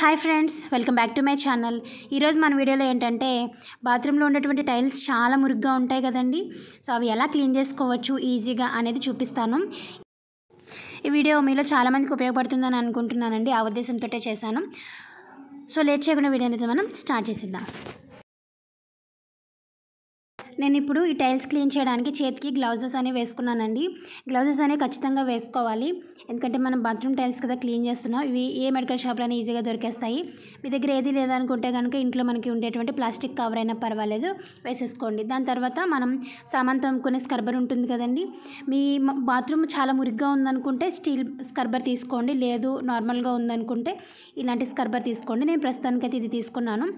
hi friends welcome back to my channel ఈరోజు మన వీడియోలో ఏంటంటే బాత్రూంలో ఉండేటువంటి టైల్స్ చాలా మురుగ్గా ఉంటాయి కదండి సో అవి ఎలా క్లీన్ చేసుకోవచ్చు ఈజీగా అనేది చూపిస్తాను ఈ వీడియో మీలో చాలామందికి ఉపయోగపడుతుందని అనుకుంటున్నానండి ఆ ఉద్దేశంతో చేశాను సో లేట్ చేయకుండా వీడియో అనేది మనం స్టార్ట్ చేసిద్దాం నేను ఇప్పుడు ఈ టైల్స్ క్లీన్ చేయడానికి చేతికి గ్లౌజెస్ అనేవి వేసుకున్నానండి గ్లౌజెస్ అనేవి ఖచ్చితంగా వేసుకోవాలి ఎందుకంటే మనం బాత్రూమ్ టైల్స్ కదా క్లీన్ చేస్తున్నాం ఇవి ఏ మెడికల్ షాప్లోనే ఈజీగా దొరికేస్తాయి మీ దగ్గర ఏది లేదనుకుంటే కనుక ఇంట్లో మనకి ఉండేటువంటి ప్లాస్టిక్ కవర్ అయినా పర్వాలేదు వేసేసుకోండి దాని తర్వాత మనం సామాన్ తమ్ముకునే స్కర్బర్ ఉంటుంది కదండి మీ బాత్రూమ్ చాలా మురిగ్గా ఉందనుకుంటే స్టీల్ స్కర్బర్ తీసుకోండి లేదు నార్మల్గా ఉందనుకుంటే ఇలాంటి స్కర్బర్ తీసుకోండి నేను ప్రస్తుతానికైతే ఇది తీసుకున్నాను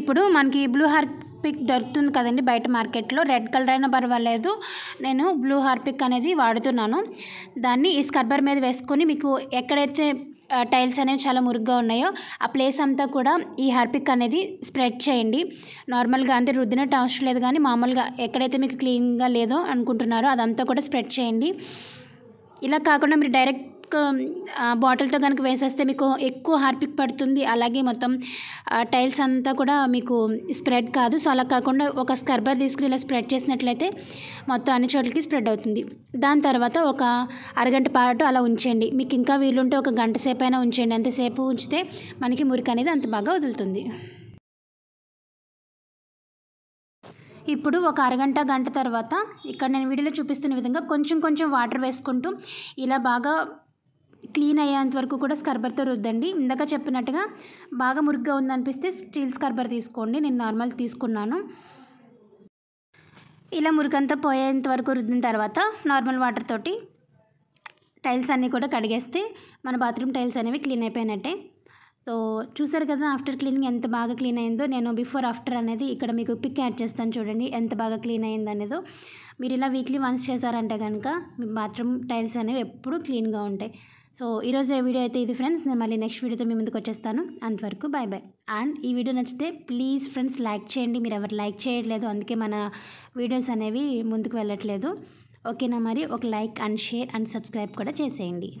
ఇప్పుడు మనకి బ్లూ హార్క్ హార్పిక్ దొరుకుతుంది కదండి బయట మార్కెట్లో రెడ్ కలర్ అయినా పర్వాలేదు నేను బ్లూ హార్పిక్ అనేది వాడుతున్నాను దాన్ని ఈ స్కర్బర్ మీద వేసుకొని మీకు ఎక్కడైతే టైల్స్ అనేవి చాలా మురుగ్గా ఉన్నాయో ఆ ప్లేస్ అంతా కూడా ఈ హార్పిక్ అనేది స్ప్రెడ్ చేయండి నార్మల్గా అంతే రుద్దినట్టు అవసరం లేదు కానీ మామూలుగా ఎక్కడైతే మీకు క్లీన్గా లేదో అనుకుంటున్నారో అదంతా కూడా స్ప్రెడ్ చేయండి ఇలా కాకుండా మీరు డైరెక్ట్ బాటిల్తో కనుక వేసేస్తే మీకు ఎక్కువ హార్పిక్ పడుతుంది అలాగే మొత్తం టైల్స్ అంతా కూడా మీకు స్ప్రెడ్ కాదు సో అలా కాకుండా ఒక స్కర్బర్ తీసుకుని ఇలా స్ప్రెడ్ చేసినట్లయితే మొత్తం అన్ని చోట్లకి స్ప్రెడ్ అవుతుంది దాని తర్వాత ఒక అరగంట పాటు అలా ఉంచండి మీకు ఇంకా వీలుంటే ఒక గంట సేపు అయినా ఉంచండి అంతసేపు ఉంచితే మనకి మురికి అనేది అంత బాగా వదులుతుంది ఇప్పుడు ఒక అరగంట గంట తర్వాత ఇక్కడ నేను వీడియోలో చూపిస్తున్న విధంగా కొంచెం కొంచెం వాటర్ వేసుకుంటూ ఇలా బాగా క్లీన్ అయ్యేంత వరకు కూడా స్కర్బర్తో రుద్దండి ఇందాక చెప్పినట్టుగా బాగా మురుగ్గా ఉందనిపిస్తే స్టీల్ స్కర్బర్ తీసుకోండి నేను నార్మల్ తీసుకున్నాను ఇలా మురుగంతా పోయేంత వరకు రుద్దిన తర్వాత నార్మల్ వాటర్ తోటి టైల్స్ అన్నీ కూడా కడిగేస్తే మన బాత్రూమ్ టైల్స్ అనేవి క్లీన్ అయిపోయినట్టే సో చూసారు కదా ఆఫ్టర్ క్లీనింగ్ ఎంత బాగా క్లీన్ అయిందో నేను బిఫోర్ ఆఫ్టర్ అనేది ఇక్కడ మీకు పిక్ యాడ్ చేస్తాను చూడండి ఎంత బాగా క్లీన్ అయింది అనేదో మీరు ఇలా వీక్లీ వన్స్ చేశారంటే కనుక మీ బాత్రూమ్ టైల్స్ అనేవి ఎప్పుడూ క్లీన్గా ఉంటాయి సో ఈరోజు వీడియో అయితే ఇది ఫ్రెండ్స్ నేను మళ్ళీ నెక్స్ట్ వీడియోతో మీ ముందుకు వచ్చేస్తాను అంతవరకు బాయ్ బాయ్ అండ్ ఈ వీడియో నచ్చితే ప్లీజ్ ఫ్రెండ్స్ లైక్ చేయండి మీరు ఎవరు లైక్ చేయట్లేదు అందుకే మన వీడియోస్ అనేవి ముందుకు వెళ్ళట్లేదు ఓకేనా మరి ఒక like and share and subscribe కూడా చేసేయండి